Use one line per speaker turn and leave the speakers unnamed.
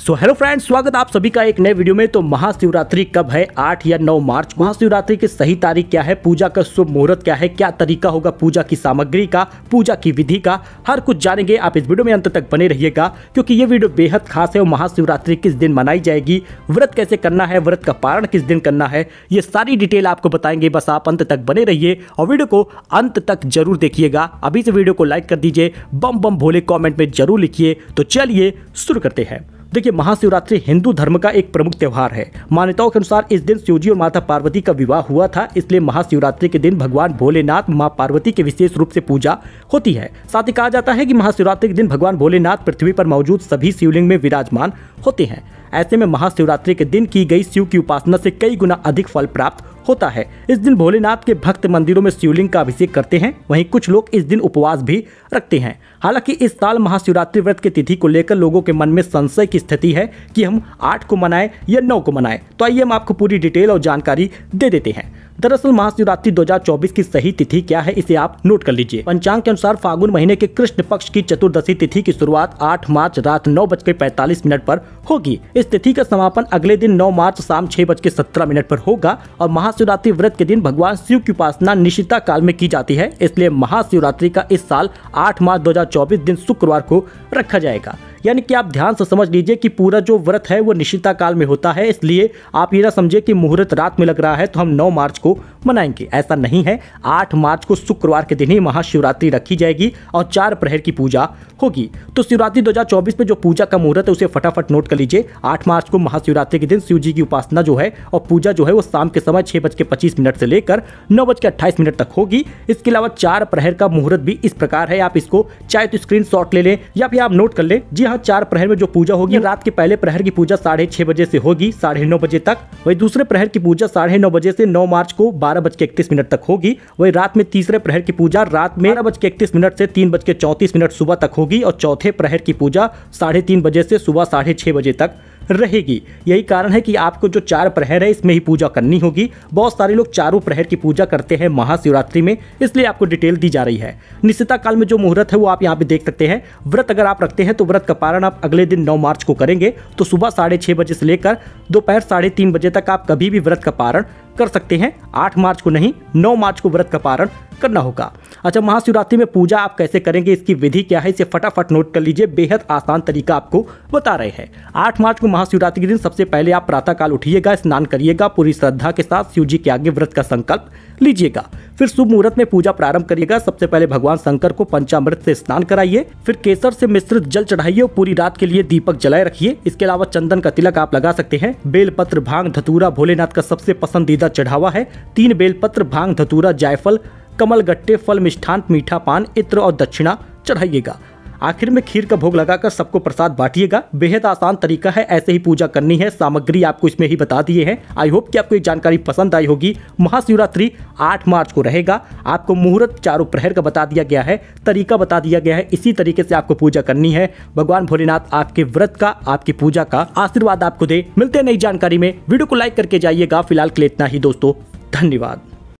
so hello friends स्वागत आप सभी का एक नए वीडियो में तो महाशिवरात्रि कब है आठ या नौ मार्च महाशिवरात्रि की सही तारीख क्या है पूजा का शुभ मुहूर्त क्या है क्या तरीका होगा पूजा की सामग्री का पूजा की विधि का हर कुछ जानेंगे आप इस वीडियो में अंत तक बने रहिएगा क्योंकि ये वीडियो बेहद खास है और महाशिवरात्रि किस दिन मनाई जाएगी व्रत कैसे करना है व्रत का पारण किस दिन करना है ये सारी डिटेल आपको बताएंगे बस आप अंत तक बने रहिए और वीडियो को अंत तक जरूर देखिएगा अभी से वीडियो को लाइक कर दीजिए बम बम भोले कॉमेंट में जरूर लिखिए तो चलिए शुरू करते हैं देखिए महाशिवरात्रि हिंदू धर्म का एक प्रमुख त्यौहार है मान्यताओं के अनुसार इस दिन शिवजी और माता पार्वती का विवाह हुआ था इसलिए महाशिवरात्रि के दिन भगवान भोलेनाथ माँ पार्वती के विशेष रूप से पूजा होती है साथ ही कहा जाता है कि महाशिवरात्रि के दिन भगवान भोलेनाथ पृथ्वी पर मौजूद सभी शिवलिंग में विराजमान होते हैं ऐसे में महाशिवरात्रि के दिन की गई शिव की उपासना से कई गुना अधिक फल प्राप्त होता है इस दिन भोलेनाथ के भक्त मंदिरों में शिवलिंग का अभिषेक करते हैं वहीं कुछ लोग इस दिन उपवास भी रखते हैं हालांकि इस साल महाशिवरात्रि व्रत की तिथि को लेकर लोगों के मन में संशय की स्थिति है कि हम आठ को मनाएं या नौ को मनाएं तो आइए हम आपको पूरी डिटेल और जानकारी दे देते हैं दरअसल महाशिवरात्रि 2024 की सही तिथि क्या है इसे आप नोट कर लीजिए पंचांग के अनुसार फागुन महीने के कृष्ण पक्ष की चतुर्दशी तिथि की शुरुआत 8 मार्च रात नौ बज पैतालीस मिनट पर होगी इस तिथि का समापन अगले दिन 9 मार्च शाम छह बज के सत्रह मिनट पर होगा और महाशिवरात्रि व्रत के दिन भगवान शिव की उपासना निश्चिता काल में की जाती है इसलिए महाशिवरात्रि का इस साल आठ मार्च दो दिन शुक्रवार को रखा जाएगा यानी कि आप ध्यान से समझ लीजिए कि पूरा जो व्रत है वो निश्चिता काल में होता है इसलिए आप ये ना समझिए कि मुहूर्त रात में लग रहा है तो हम नौ मार्च को मनाएंगे ऐसा नहीं है आठ मार्च को शुक्रवार के दिन ही महाशिवरात्रि रखी जाएगी और चार प्रहर की पूजा होगी तो शिवरात्रि दो में जो पूजा का मुहूर्त है उसे फटाफट नोट कर लीजिए आठ मार्च को महाशिवरात्रि के दिन शिव जी की उपासना जो है और पूजा जो है वो शाम के समय छह बज के पच्चीस मिनट से लेकर नौ बज के अट्ठाईस मिनट तक होगी इसके अलावा चार प्रहर का मुहूर्त भी इस प्रकार है आप इसको चाहे तो स्क्रीन शॉट ले लें या फिर आप नोट कर लें जी हाँ यहाँ चार प्रहर में जो पूजा होगी रात के पहले प्रहर की पूजा साढ़े छह बजे से होगी साढ़े नौ बजे तक वही दूसरे प्रहर की पूजा साढ़े नौ बजे से नौ मार्च को बारह बज के इकतीस मिनट तक होगी वही रात में तीसरे प्रहर की पूजा रात में बारह बज के इकतीस मिनट से तीन बज के चौंतीस मिनट सुबह तक होगी और चौथे प्रहर की पूजा साढ़े तीन बजे से सुबह साढ़े छह बजे तक रहेगी यही कारण है कि आपको जो चार प्रहर है इसमें ही पूजा करनी होगी बहुत सारे लोग चारों प्रहर की पूजा करते हैं महाशिवरात्रि में इसलिए आपको डिटेल दी जा रही है निश्चिता काल में जो मुहूर्त है वो आप यहाँ पे देख सकते हैं व्रत अगर आप रखते हैं तो व्रत का पारण आप अगले दिन नौ मार्च को करेंगे तो सुबह साढ़े बजे से लेकर दोपहर साढ़े बजे तक आप कभी भी व्रत का पारण कर सकते हैं आठ मार्च को नहीं नौ मार्च को व्रत का पारण करना होगा अच्छा महाशिवरात्रि में पूजा आप कैसे करेंगे इसकी विधि क्या है इसे फटाफट नोट कर लीजिए बेहद आसान तरीका आपको बता रहे हैं आठ मार्च को महाशिवरात्रि के दिन सबसे पहले आप प्रातःकाल उठिएगा स्नान करिएगा पूरी श्रद्धा के साथ शिव जी के आगे व्रत का संकल्प लीजिएगा फिर शुभ मुहूर्त में पूजा प्रारंभ करिएगा सबसे पहले भगवान शंकर को पंचामृत से स्नान कराइए फिर केसर से मिश्रित जल चढ़ाइए और पूरी रात के लिए दीपक जलाए रखिए इसके अलावा चंदन का तिलक आप लगा सकते हैं बेलपत्र भांग धतूरा भोलेनाथ का सबसे पसंदीदा चढ़ावा है तीन बेलपत्र भांग धतूरा जायफल कमल गट्टे फल मिष्ठान मीठा पान इत्र और दक्षिणा चढ़ाइएगा आखिर में खीर का भोग लगाकर सबको प्रसाद बांटिएगा बेहद आसान तरीका है ऐसे ही पूजा करनी है सामग्री आपको इसमें ही बता दिए हैं आई होप कि आपको ये जानकारी पसंद आई होगी महाशिवरात्रि आठ मार्च को रहेगा आपको मुहूर्त चारों प्रहर का बता दिया गया है तरीका बता दिया गया है इसी तरीके से आपको पूजा करनी है भगवान भोलेनाथ आपके व्रत का आपकी पूजा का आशीर्वाद आपको दे मिलते नई जानकारी में वीडियो को लाइक करके जाइएगा फिलहाल के लिए इतना ही दोस्तों धन्यवाद